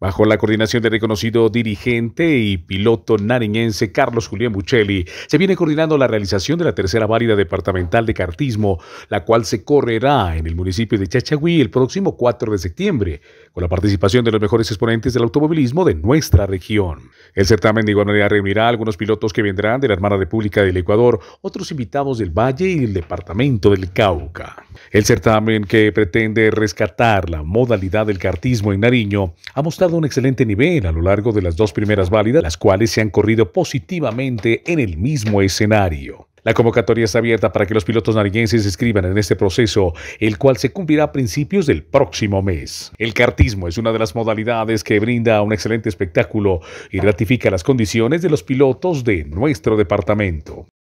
Bajo la coordinación del reconocido dirigente y piloto nariñense Carlos Julián Buccelli, se viene coordinando la realización de la tercera válida departamental de cartismo, la cual se correrá en el municipio de Chachagüí el próximo 4 de septiembre, con la participación de los mejores exponentes del automovilismo de nuestra región. El certamen de igualdad reunirá a algunos pilotos que vendrán de la hermana República del Ecuador, otros invitados del Valle y del Departamento del Cauca. El certamen que pretende rescatar la modalidad del cartismo en Nariño ha mostrado un excelente nivel a lo largo de las dos primeras válidas, las cuales se han corrido positivamente en el mismo escenario. La convocatoria está abierta para que los pilotos nariñenses escriban en este proceso, el cual se cumplirá a principios del próximo mes. El cartismo es una de las modalidades que brinda un excelente espectáculo y ratifica las condiciones de los pilotos de nuestro departamento.